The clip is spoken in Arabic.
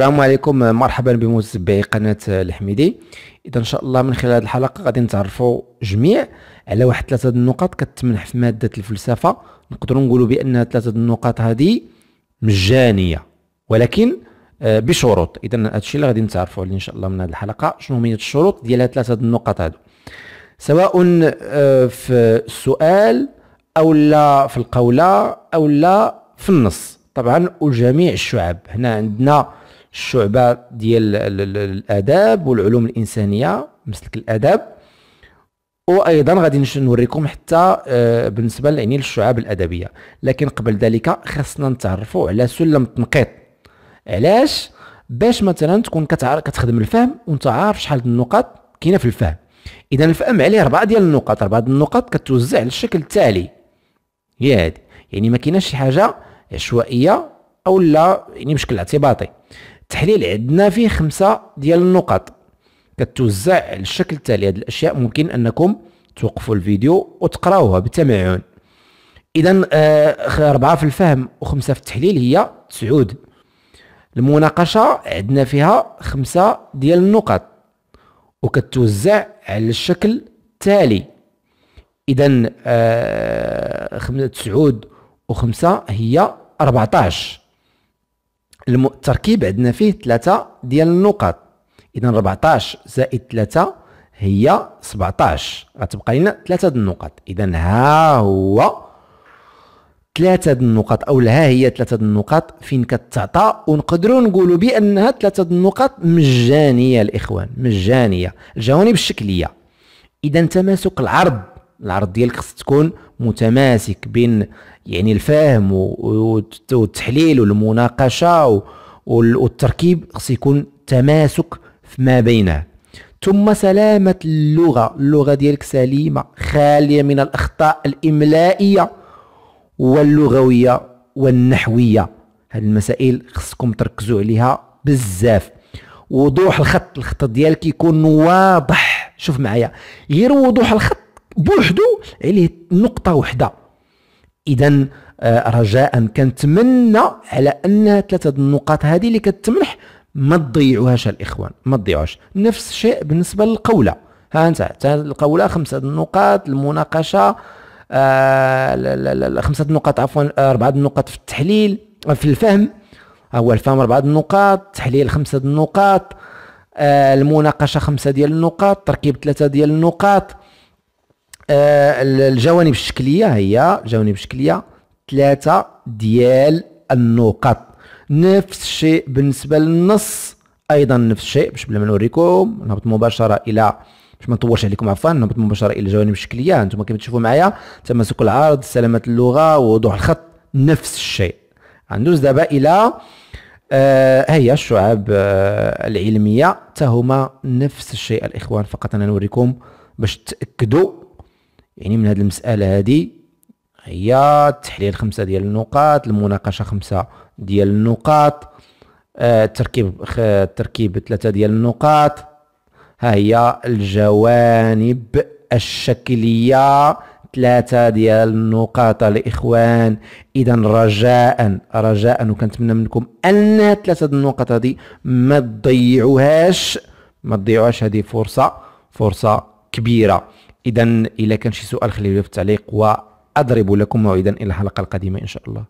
السلام عليكم مرحبا بمتابعي قناه الحميدي اذا ان شاء الله من خلال هذه الحلقه غادي نتعرفوا جميع على واحد ثلاثه النقط كتمنح في ماده الفلسفه نقدروا نقولوا بان ثلاثه النقاط هذه مجانيه ولكن آه، بشروط اذا هذا الشيء اللي غادي نتعرفوا عليه ان شاء الله من هذه الحلقه شنو هي الشروط ديال ثلاثه النقط هذو سواء آه، في السؤال او لا في القوله او لا في النص طبعا وجميع الشعب هنا عندنا الشعبه ديال الاداب والعلوم الانسانيه مسلك الاداب وايضا غادي نوريكم حتى آه، بالنسبه يعني للشعب الادبيه لكن قبل ذلك خاصنا نتعرفوا على سلم التنقيط علاش باش مثلا تكون كتخدم الفهم وانت عارف شحال النقاط كاينه في الفهم اذا الفهم عليه اربعه ديال النقاط اربعه ديال النقاط كتوزع على الشكل التالي هي يعني ما كايناش شي حاجه عشوائيه او لا يعني بشكل اعتباطي التحليل عندنا فيه خمسة ديال النقط كتوزع على الشكل التالي هاد الاشياء ممكن انكم توقفوا الفيديو وتقراوها بالتمعن اذا آه أربعة في الفهم وخمسة في التحليل هي تسعود المناقشة عندنا فيها خمسة ديال النقط وكتوزع على الشكل التالي اذا آه تسعود وخمسة هي 14 التركيب عندنا فيه ثلاثة ديال النقط اذا 14 زائد ثلاثة هي 17 غتبقى لنا ثلاثة د النقط اذا ها هو ثلاثة د النقط او ها هي ثلاثة د النقط فين كتعطى ونقدروا نقولوا بانها ثلاثة د النقط مجانيه الاخوان مجانيه الجوانب الشكليه اذا تماسك العرض العرض ديالك خص تكون متماسك بين يعني الفهم والتحليل والمناقشه والتركيب خص يكون تماسك ما بينها ثم سلامة اللغة اللغة ديالك سليمة خالية من الأخطاء الإملائية واللغوية والنحوية هاد المسائل خصكم تركزوا عليها بزاف وضوح الخط الخط ديالك يكون واضح شوف معايا غير وضوح الخط بوحدو عليه نقطة وحدة إذا آه، رجاء كنتمنى على أن ثلاثة النقاط هذه اللي كتمنح ما تضيعوهاش الإخوان ما تضيعوهاش نفس الشيء بالنسبة للقولة ها أنت القولة خمسة النقاط المناقشة آه، خمسة النقاط عفوا أربعة النقاط في التحليل في الفهم هو الفهم أربعة النقاط تحليل خمسة النقاط آه، المناقشة خمسة ديال النقاط تركيب ثلاثة ديال النقاط آه، الجوانب الشكليه هي الجوانب الشكليه ثلاثه ديال النقط نفس الشيء بالنسبه للنص ايضا نفس الشيء باش بلا ما نوريكم نهبط مباشره الى باش ما نطولش عليكم عفوا نهبط مباشره الى الجوانب الشكليه انتم كما تشوفوا معايا تماسك العرض سلامه اللغه ووضوح الخط نفس الشيء غندوز دابا الى آه هي الشعاب آه العلميه حتى هما نفس الشيء الاخوان فقط انا نوريكم باش تاكدوا يعني من هذه المساله هذه هي التحليل خمسة ديال النقاط المناقشه خمسة ديال النقاط آه، التركيب التركيب ثلاثة ديال النقاط ها هي الجوانب الشكليه ثلاثة ديال النقاط الإخوان إذا رجاء رجاء وكنتمنى منكم أن ثلاثة النقاط هذه ما تضيعوهاش ما تضيعوهاش هذه فرصة فرصة كبيرة اذا الى كان شي سؤال خليه في التعليق واضرب لكم موعدا الى الحلقه القادمه ان شاء الله